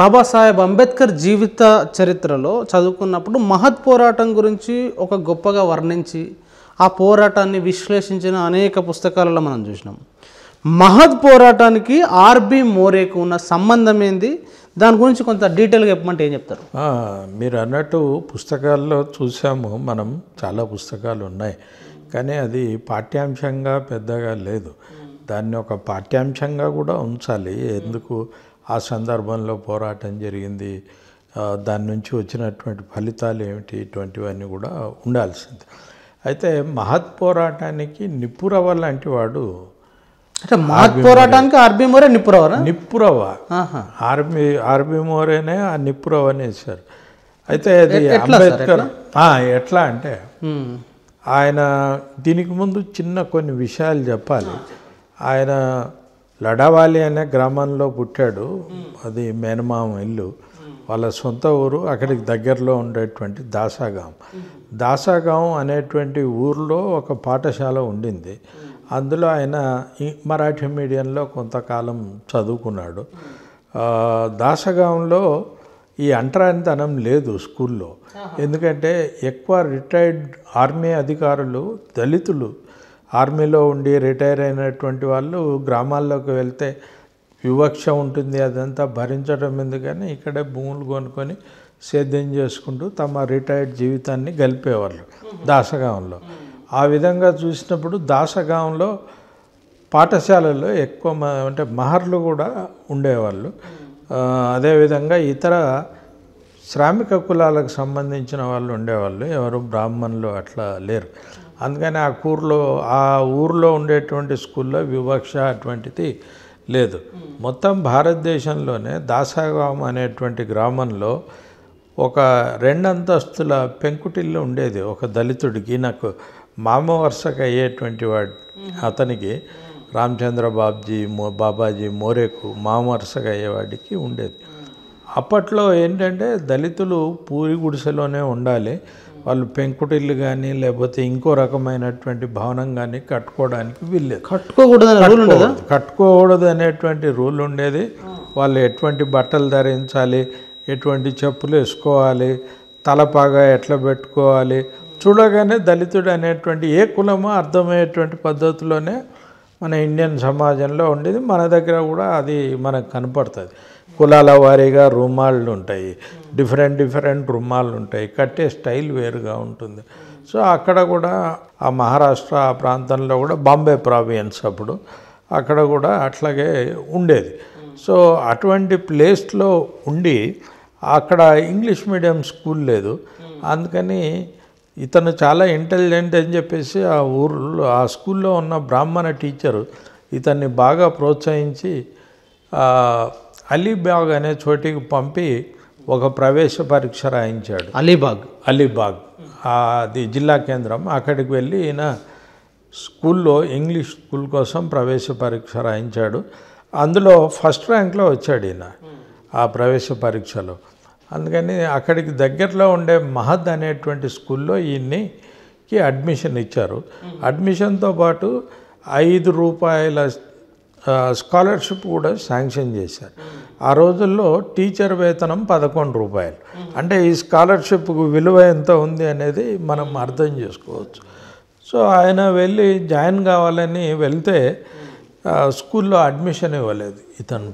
బాబాసాహెబ్ అంబేద్కర్ జీవిత చరిత్రలో చదువుకున్నప్పుడు మహత్ పోరాటం గురించి ఒక గొప్పగా వర్ణించి ఆ పోరాటాన్ని విశ్లేషించిన అనేక పుస్తకాలలో మనం చూసినాం మహద్ పోరాటానికి ఆర్బి మోరేకు ఉన్న సంబంధం ఏంది దాని గురించి కొంత డీటెయిల్గా చెప్పమంటే ఏం చెప్తారు మీరు అన్నట్టు పుస్తకాల్లో చూసాము మనం చాలా పుస్తకాలు ఉన్నాయి కానీ అది పాఠ్యాంశంగా పెద్దగా లేదు దాన్ని ఒక పాఠ్యాంశంగా కూడా ఉంచాలి ఎందుకు ఆ సందర్భంలో పోరాటం జరిగింది దాని నుంచి వచ్చినటువంటి ఫలితాలు ఏమిటి ఇటువంటివన్నీ కూడా ఉండాల్సింది అయితే మహత్ పోరాటానికి నిప్పురవ లాంటి వాడు అంటే మహత్ పోరాటానికి ఆర్బీ మోరే నిప్పురవ నిప్పురవ ఆర్బీ ఆర్బీ మోరేనే ఆ నిప్పురవ అనేసారు అయితే అది అంబేద్కర్ ఎట్లా అంటే ఆయన దీనికి ముందు చిన్న కొన్ని విషయాలు చెప్పాలి ఆయన లడావాలి అనే గ్రామంలో పుట్టాడు అది మేనమామ ఇల్లు వాళ్ళ సొంత ఊరు అక్కడికి దగ్గరలో ఉండేటువంటి దాసాగాం దాసాగాం అనేటువంటి ఊర్లో ఒక పాఠశాల ఉండింది అందులో ఆయన మరాఠీ మీడియంలో కొంతకాలం చదువుకున్నాడు దాసగాంలో ఈ అంటరానితనం లేదు స్కూల్లో ఎందుకంటే ఎక్కువ రిటైర్డ్ ఆర్మీ అధికారులు దళితులు ఆర్మీలో ఉండి రిటైర్ అయినటువంటి వాళ్ళు గ్రామాల్లోకి వెళ్తే వివక్ష ఉంటుంది అదంతా భరించడం ఎందుకని ఇక్కడే భూములు కొనుక్కొని సేద్యం చేసుకుంటూ తమ రిటైర్డ్ జీవితాన్ని గలిపేవాళ్ళు దాసగాంలో ఆ విధంగా చూసినప్పుడు దాసగాంలో పాఠశాలలో ఎక్కువ అంటే మహర్లు కూడా ఉండేవాళ్ళు అదేవిధంగా ఇతర శ్రామిక కులాలకు సంబంధించిన వాళ్ళు ఉండేవాళ్ళు ఎవరు బ్రాహ్మణులు అట్లా లేరు అందుకని ఆ కూర్లో ఆ ఊర్లో ఉండేటువంటి స్కూల్లో వివక్ష అటువంటిది లేదు మొత్తం భారతదేశంలోనే దాసాగం అనేటువంటి గ్రామంలో ఒక రెండంతస్తుల పెంకుటిల్లు ఉండేది ఒక దళితుడికి నాకు మామ అయ్యేటువంటి వాడు అతనికి రామచంద్ర బాబ్జీ మో బాబాజీ మోరేకు మామ అయ్యేవాడికి ఉండేది అప్పట్లో ఏంటంటే దళితులు పూరి గుడిసెలోనే ఉండాలి వాళ్ళు పెంకుటిల్లు కానీ లేకపోతే ఇంకో రకమైనటువంటి భవనం కానీ కట్టుకోవడానికి వీళ్ళేది కట్టుకోకూడదు కట్టుకోకూడదు అనేటువంటి రూల్ ఉండేది వాళ్ళు ఎటువంటి బట్టలు ధరించాలి ఎటువంటి చెప్పులు వేసుకోవాలి తలపాగా ఎట్లా పెట్టుకోవాలి చూడగానే దళితుడు అనేటువంటి ఏ కులమో అర్థమయ్యేటువంటి పద్ధతిలోనే మన ఇండియన్ సమాజంలో ఉండేది మన దగ్గర కూడా అది మనకు కనపడుతుంది కులాల వారీగా రుమాళ్ళు ఉంటాయి డిఫరెంట్ డిఫరెంట్ రుమాళ్ళు ఉంటాయి కట్టే స్టైల్ వేరుగా ఉంటుంది సో అక్కడ కూడా ఆ మహారాష్ట్ర ప్రాంతంలో కూడా బాంబే ప్రావియన్స్ అప్పుడు అక్కడ కూడా అట్లాగే ఉండేది సో అటువంటి ప్లేస్లో ఉండి అక్కడ ఇంగ్లీష్ మీడియం స్కూల్ లేదు అందుకని ఇతను చాలా ఇంటెలిజెంట్ అని చెప్పేసి ఆ ఊర్లో ఆ స్కూల్లో ఉన్న బ్రాహ్మణ టీచరు ఇతన్ని బాగా ప్రోత్సహించి అలీబాగ్ అనే చోటికి పంపి ఒక ప్రవేశ పరీక్ష రాయించాడు అలీబాగ్ అలీబాగ్ అది జిల్లా కేంద్రం అక్కడికి వెళ్ళి ఈయన స్కూల్లో ఇంగ్లీష్ స్కూల్ కోసం ప్రవేశ పరీక్ష రాయించాడు అందులో ఫస్ట్ ర్యాంక్లో వచ్చాడు ఈయన ఆ ప్రవేశ పరీక్షలో అందుకని అక్కడికి దగ్గరలో ఉండే మహద్ అనేటువంటి స్కూల్లో ఈయన్నికి అడ్మిషన్ ఇచ్చారు అడ్మిషన్తో పాటు ఐదు రూపాయల స్కాలర్షిప్ కూడా శాంక్షన్ చేశారు ఆ రోజుల్లో టీచర్ వేతనం పదకొండు రూపాయలు అంటే ఈ స్కాలర్షిప్ విలువ ఎంత ఉంది అనేది మనం అర్థం చేసుకోవచ్చు సో ఆయన వెళ్ళి జాయిన్ కావాలని వెళ్తే స్కూల్లో అడ్మిషన్ ఇవ్వలేదు ఇతను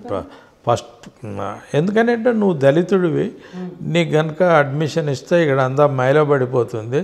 ఫస్ట్ ఎందుకనంటే నువ్వు దళితుడివి నీకు కనుక అడ్మిషన్ ఇస్తే ఇక్కడ అంతా మైలో పడిపోతుంది